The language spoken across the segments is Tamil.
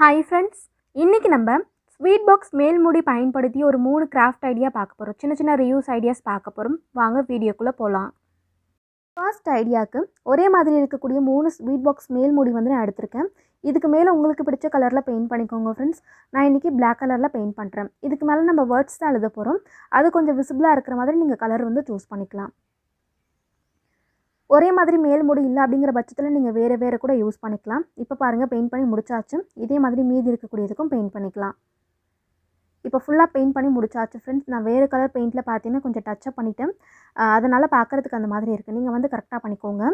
ஹாய் ஃப்ரெண்ட்ஸ் இன்றைக்கி நம்ம ஸ்வீட் பாக்ஸ் மேல்மூடி பயன்படுத்தி ஒரு மூணு கிராஃப்ட் ஐடியா பார்க்க போகிறோம் சின்ன சின்ன ரியூஸ் ஐடியாஸ் பார்க்க போகிறோம் வாங்க வீடியோக்குள்ளே போகலாம் ஃபர்ஸ்ட் ஐடியாவுக்கு ஒரே மாதிரி இருக்கக்கூடிய மூணு ஸ்வீட் பாக்ஸ் மேல் மூடி வந்து நான் எடுத்திருக்கேன் இதுக்கு மேலே உங்களுக்கு பிடிச்ச கலரில் பெயிண்ட் பண்ணிக்கோங்க ஃப்ரெண்ட்ஸ் நான் இன்றைக்கி பிளாக் கலரில் பெயிண்ட் பண்ணுறேன் இதுக்கு மேலே நம்ம வேர்ட்ஸ் தான் எழுத போகிறோம் அது கொஞ்சம் விசிபிளாக இருக்கிற மாதிரி நீங்கள் கலர் வந்து சூஸ் பண்ணிக்கலாம் ஒரே மாதிரி மேல் முடி இல்லை அப்படிங்கிற பட்சத்தில் நீங்கள் வேறு வேறு கூட யூஸ் பண்ணிக்கலாம் இப்போ பாருங்கள் பெயிண்ட் பண்ணி முடிச்சாச்சும் இதே மாதிரி மீதி இருக்கக்கூடியதுக்கும் பெயிண்ட் பண்ணிக்கலாம் இப்போ ஃபுல்லாக பெயிண்ட் பண்ணி முடிச்சாச்சு ஃப்ரெண்ட்ஸ் நான் வேறு கலர் பெயிண்ட்டில் பார்த்தீங்கன்னா கொஞ்சம் டச்சப் பண்ணிவிட்டேன் அதனால் பார்க்குறதுக்கு அந்த மாதிரி இருக்குது நீங்கள் வந்து கரெக்டாக பண்ணிக்கோங்க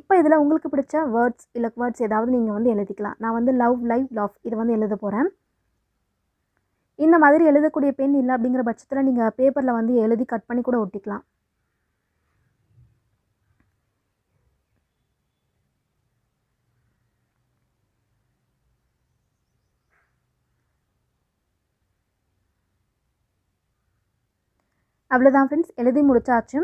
இப்போ இதில் உங்களுக்கு பிடிச்ச வேர்ட்ஸ் இல்லை வேர்ட்ஸ் ஏதாவது நீங்கள் வந்து எழுதிக்கலாம் நான் வந்து லவ் லைஃப் லவ் இதை வந்து எழுத போகிறேன் இந்த மாதிரி எழுதக்கூடிய பெண் இல்லை அப்படிங்கிற பட்சத்தில் நீங்கள் பேப்பரில் வந்து எழுதி கட் பண்ணி கூட ஒட்டிக்கலாம் அவ்வளோதான் ஃப்ரெண்ட்ஸ் எழுதி முடிச்சாச்சு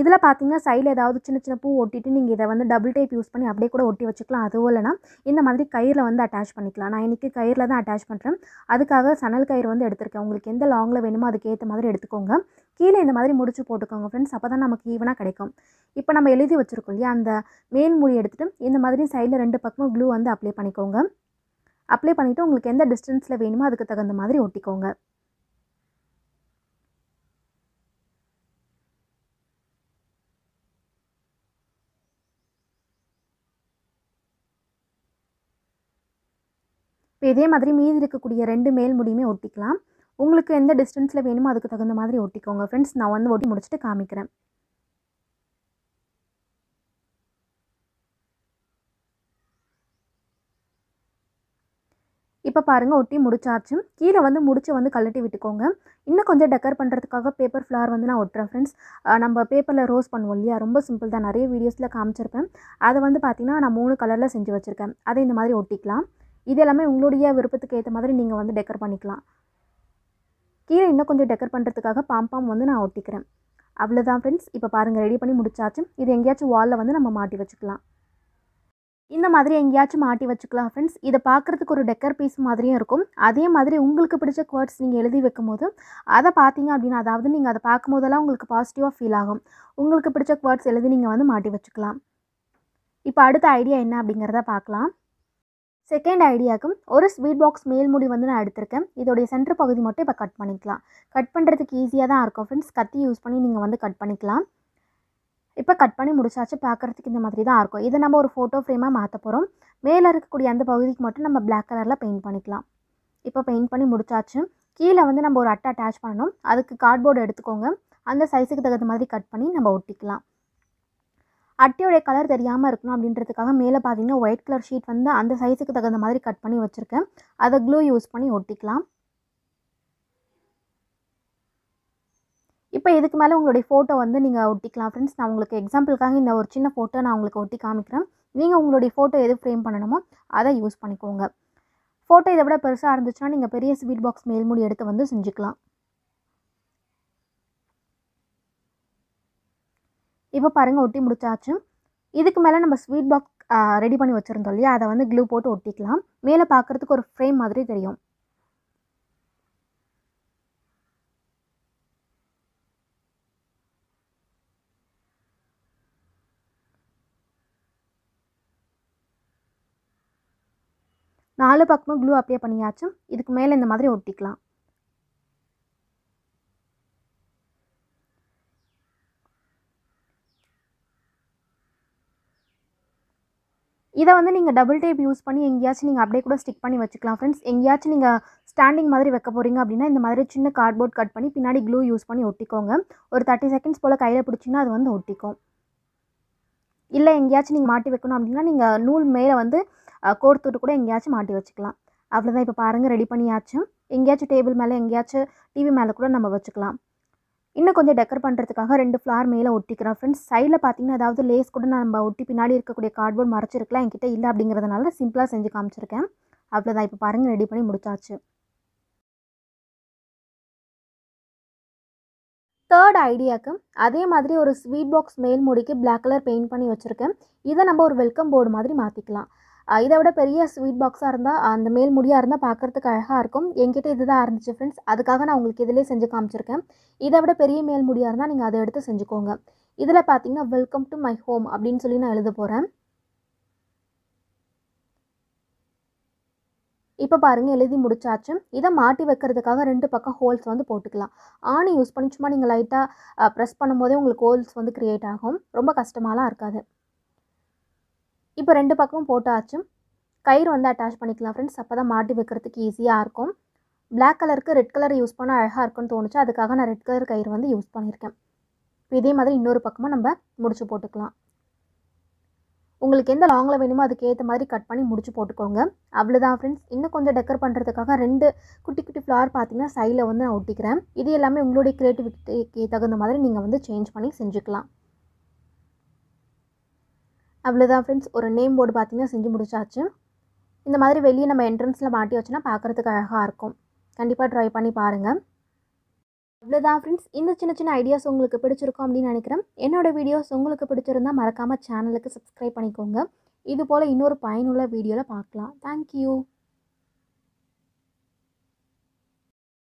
இதில் பார்த்தீங்கன்னா சைடில் ஏதாவது சின்ன சின்ன பூ ஒட்டிட்டு நீங்கள் இதை வந்து டபுள் டைப் யூஸ் பண்ணி அப்படியே கூட ஒட்டி வச்சுக்கலாம் அதுவும் இல்லைனா இந்த மாதிரி கயிறில் வந்து அட்டாச் பண்ணிக்கலாம் நான் இன்றைக்கி கயிறில் தான் அட்டாச் பண்ணுறேன் அதுக்காக சணல் கயிறு வந்து எடுத்திருக்கேன் உங்களுக்கு எந்த லாங்கில் வேணுமோ அதுக்கேற்ற மாதிரி எடுத்துக்கோங்க கீழே இந்த மாதிரி முடிச்சு போட்டுக்கோங்க ஃப்ரெண்ட்ஸ் அப்போ தான் நமக்கு ஈவனாக கிடைக்கும் இப்போ நம்ம எழுதி வச்சுருக்கோம் இல்லையா அந்த மெயின் மூடி எடுத்துகிட்டு இந்த மாதிரி சைடில் ரெண்டு பக்கமும் க்ளூ வந்து அப்ளை பண்ணிக்கோங்க அப்ளை பண்ணிவிட்டு உங்களுக்கு எந்த டிஸ்டன்ஸில் வேணுமோ அதுக்கு தகுந்த மாதிரி ஒட்டிக்கோங்க இப்போ இதே மாதிரி மீதி இருக்கக்கூடிய ரெண்டு மேல் முடியுமே ஒட்டிக்கலாம் உங்களுக்கு எந்த டிஸ்டன்ஸில் வேணுமோ அதுக்கு தகுந்த மாதிரி ஒட்டிக்கோங்க ஃப்ரெண்ட்ஸ் நான் வந்து ஒட்டி முடிச்சுட்டு காமிக்கிறேன் இப்போ பாருங்கள் ஒட்டி முடிச்சாச்சு கீழே வந்து முடிச்சு வந்து கழட்டி விட்டுக்கோங்க இன்னும் கொஞ்சம் டெக்கர் பண்ணுறதுக்காக பேப்பர் ஃப்ளார் வந்து நான் ஒட்டுறேன் ஃப்ரெண்ட்ஸ் நம்ம பேப்பரில் ரோஸ் பண்ணுவோம் இல்லையா ரொம்ப சிம்பிள் தான் நிறைய வீடியோஸில் காமிச்சிருப்பேன் அதை வந்து பார்த்திங்கன்னா நான் மூணு கலரில் செஞ்சு வச்சுருக்கேன் அதை இந்த மாதிரி ஒட்டிக்கலாம் இது எல்லாமே உங்களுடைய விருப்பத்துக்கு ஏற்ற மாதிரி நீங்கள் வந்து டெக்கர் பண்ணிக்கலாம் கீழே இன்னும் கொஞ்சம் டெக்கர் பண்ணுறதுக்காக பாம்பாம் வந்து நான் ஒட்டிக்கிறேன் அவ்வளோதான் ஃப்ரெண்ட்ஸ் இப்போ பாருங்கள் ரெடி பண்ணி முடிச்சாச்சு இது எங்கேயாச்சும் வாலில் வந்து நம்ம மாட்டி வச்சுக்கலாம் இந்த மாதிரி எங்கேயாச்சும் மாட்டி வச்சுக்கலாம் ஃப்ரெண்ட்ஸ் இதை பார்க்குறதுக்கு ஒரு டெக்கர் பீஸ் மாதிரியும் இருக்கும் அதே மாதிரி உங்களுக்கு பிடிச்ச குவர்ட்ஸ் நீங்கள் எழுதி வைக்கும்போது அதை பார்த்தீங்க அப்படின்னா அதாவது நீங்கள் அதை பார்க்கும்போதெல்லாம் உங்களுக்கு பாசிட்டிவாக ஃபீல் ஆகும் உங்களுக்கு பிடிச்ச குவர்ட்ஸ் எழுதி நீங்கள் வந்து மாட்டி வச்சுக்கலாம் இப்போ அடுத்த ஐடியா என்ன அப்படிங்கிறத பார்க்கலாம் செகண்ட் ஐடியாக்கும் ஒரு ஸ்வீட் பாக்ஸ் மேல்முடி வந்து நான் எடுத்திருக்கேன் இதோடைய சென்டர் பகுதி மட்டும் இப்போ கட் பண்ணிக்கலாம் கட் பண்ணுறதுக்கு ஈஸியாக தான் இருக்கும் ஃப்ரெண்ட்ஸ் கத்தி யூஸ் பண்ணி நீங்கள் வந்து கட் பண்ணிக்கலாம் இப்போ கட் பண்ணி முடிச்சாச்சு பார்க்குறதுக்கு இந்த மாதிரி தான் இருக்கும் இதை நம்ம ஒரு ஃபோட்டோ ஃப்ரேமாக மாற்ற போகிறோம் மேலே இருக்கக்கூடிய அந்த பகுதிக்கு மட்டும் நம்ம பிளாக் கலரில் பெயிண்ட் பண்ணிக்கலாம் இப்போ பெயிண்ட் பண்ணி முடிச்சாச்சு கீழே வந்து நம்ம ஒரு அட்டை அட்டாச் பண்ணணும் அதுக்கு கார்ட்போர்டு எடுத்துக்கோங்க அந்த சைஸுக்கு தகுந்த மாதிரி கட் பண்ணி நம்ம ஒட்டிக்கலாம் அட்டையோடைய கலர் தெரியாமல் இருக்கணும் அப்படின்றதுக்காக மேலே பார்த்தீங்கன்னா ஒயிட் கலர் ஷீட் வந்து அந்த சைஸுக்கு தகுந்த மாதிரி கட் பண்ணி வச்சுருக்கேன் அதை க்ளூ யூஸ் பண்ணி ஒட்டிக்கலாம் இப்போ இதுக்கு மேலே உங்களுடைய ஃபோட்டோ வந்து நீங்கள் ஒட்டிக்கலாம் ஃப்ரெண்ட்ஸ் நான் உங்களுக்கு எக்ஸாம்பிளுக்காக இந்த ஒரு சின்ன ஃபோட்டோ நான் உங்களுக்கு ஒட்டி காமிக்கிறேன் நீங்கள் உங்களுடைய ஃபோட்டோ எது ஃப்ரேம் பண்ணணுமோ அதை யூஸ் பண்ணிக்கோங்க ஃபோட்டோ இதை விட பெருசாக இருந்துச்சுன்னா நீங்கள் பெரிய ஸ்வீட் பாக்ஸ் மேல்மூடி எடுத்து வந்து செஞ்சுக்கலாம் இப்போ பாருங்கள் ஒட்டி முடிச்சாச்சு இதுக்கு மேலே நம்ம ஸ்வீட் பாக்ஸ் ரெடி பண்ணி வச்சுருந்தோம் இல்லையா அதை வந்து க்ளூ போட்டு ஒட்டிக்கலாம் மேலே பார்க்குறதுக்கு ஒரு ஃப்ரேம் மாதிரி தெரியும் நாலு பக்கமும் க்ளூ அப்ளை பண்ணியாச்சும் இதுக்கு மேலே இந்த மாதிரி ஒட்டிக்கலாம் இதை வந்து நீங்கள் டபுள் டேப் யூஸ் பண்ணி எங்கேயாச்சும் நீங்கள் அப்படியே கூட ஸ்டிக் பண்ணி வச்சுக்கலாம் ஃப்ரெண்ட்ஸ் எங்கேயாச்சும் நீங்கள் ஸ்டாண்டிங் மாதிரி வைக்க போகிறீங்க அப்படின்னா இந்த மாதிரி சின்ன கார்ட்போர்ட் கட் பண்ணி பின்னாடி க்ளூ யூஸ் பண்ணி ஒட்டிக்கோங்க ஒரு தேர்ட்டி செகண்ட்ஸ் போல் கையில் பிடிச்சிங்கன்னா அது வந்து ஒட்டிக்கும் இல்லை எங்கேயாச்சும் நீங்கள் மாட்டி வைக்கணும் அப்படின்னா நீங்கள் நூல் மேலே வந்து கோர்த்துட்டு கூட எங்கேயாச்சும் மாட்டி வச்சுக்கலாம் அவ்வளோதான் இப்போ பாருங்கள் ரெடி பண்ணியாச்சும் எங்கேயாச்சும் டேபிள் மேலே எங்கேயாச்சும் டிவி மேலே கூட நம்ம வச்சுக்கலாம் இன்னும் கொஞ்சம் டெக்கர் பண்ணுறதுக்காக ரெண்டு ஃப்ளார் மேலே ஒட்டிக்கிறேன் ஃப்ரெண்ட்ஸ் சைடில் பார்த்தீங்கன்னா அதாவது லேஸ் கூட நம்ம ஒட்டி பின்னாடி இருக்கக்கூடிய கார்ட்போர்ட் மறைச்சிருக்கலாம் என்கிட்ட இல்லை அப்படிங்கிறதுனால சிம்பிளாக செஞ்சு காமிச்சிருக்கேன் அவ்வளோதான் இப்போ பாருங்கள் ரெடி பண்ணி முடிச்சாச்சு தேர்ட் ஐடியாவுக்கு அதே மாதிரி ஒரு ஸ்வீட் பாக்ஸ் மேல் மூடிக்கு பிளாக் கலர் பெயிண்ட் பண்ணி வச்சுருக்கேன் இதை நம்ம ஒரு வெல்கம் போர்டு மாதிரி மாற்றிக்கலாம் இதை விட பெரிய ஸ்வீட் பாக்ஸாக இருந்தால் அந்த மேல் முடியாக இருந்தால் பார்க்குறதுக்கு அழகாக இருக்கும் என்கிட்ட இது தான் இருந்துச்சு ஃப்ரெண்ட்ஸ் அதுக்காக நான் உங்களுக்கு இதிலே செஞ்சு காமிச்சிருக்கேன் இதை விட பெரிய மேல் முடியாக இருந்தால் நீங்கள் அதை எடுத்து செஞ்சுக்கோங்க இதில் பார்த்தீங்கன்னா வெல்கம் டு மை ஹோம் அப்படின்னு சொல்லி நான் எழுத போகிறேன் இப்போ பாருங்கள் எழுதி முடிச்சாச்சு இதை மாட்டி வைக்கிறதுக்காக ரெண்டு பக்கம் ஹோல்ஸ் வந்து போட்டுக்கலாம் ஆணி யூஸ் பண்ணி சும்மா நீங்கள் லைட்டாக ப்ரெஸ் பண்ணும்போதே உங்களுக்கு ஹோல்ஸ் வந்து க்ரியேட் ஆகும் ரொம்ப கஷ்டமாலாம் இருக்காது இப்போ ரெண்டு பக்கமும் போட்டாச்சும் கயிறு வந்து அட்டாச் பண்ணிக்கலாம் ஃப்ரெண்ட்ஸ் அப்போ தான் மாட்டி வைக்கிறதுக்கு ஈஸியாக இருக்கும் பிளாக் கலருக்கு ரெட் கலர் யூஸ் பண்ணால் அழகாக இருக்கும்னு தோணுச்சு அதுக்காக நான் ரெட் கலர் கயிறு வந்து யூஸ் பண்ணியிருக்கேன் இப்போ இதே மாதிரி இன்னொரு பக்கமாக நம்ம முடிச்சு போட்டுக்கலாம் உங்களுக்கு எந்த லாங்கில் வேணுமோ அதுக்கேற்ற மாதிரி கட் பண்ணி முடிச்சு போட்டுக்கோங்க அவ்வளோதான் ஃப்ரெண்ட்ஸ் இன்னும் கொஞ்சம் டெக்கர் பண்ணுறதுக்காக ரெண்டு குட்டி குட்டி ஃப்ளவர் பார்த்தீங்கன்னா சைடில் வந்து நான் ஒட்டிக்கிறேன் இது எல்லாமே உங்களுடைய க்ரியேட்டிவிட்டிக்கு தகுந்த மாதிரி நீங்கள் வந்து சேஞ்ச் பண்ணி செஞ்சுக்கலாம் அவ்வளோதான் ஃப்ரெண்ட்ஸ் ஒரு நேம் போர்டு பார்த்திங்கன்னா செஞ்சு முடிச்சாச்சு இந்த மாதிரி வெளியே நம்ம என்ட்ரன்ஸில் மாட்டி வச்சோன்னா பார்க்குறதுக்கு அழகாக இருக்கும் கண்டிப்பாக ட்ரை பண்ணி பாருங்கள் அவ்வளோதான் ஃப்ரெண்ட்ஸ் இந்த சின்ன சின்ன ஐடியாஸ் உங்களுக்கு பிடிச்சிருக்கும் அப்படின்னு நினைக்கிறேன் என்னோடய வீடியோஸ் உங்களுக்கு பிடிச்சிருந்தால் மறக்காமல் சேனலுக்கு சப்ஸ்கிரைப் பண்ணிக்கோங்க இது போல் இன்னொரு பயனுள்ள வீடியோவில் பார்க்கலாம் தேங்க்யூ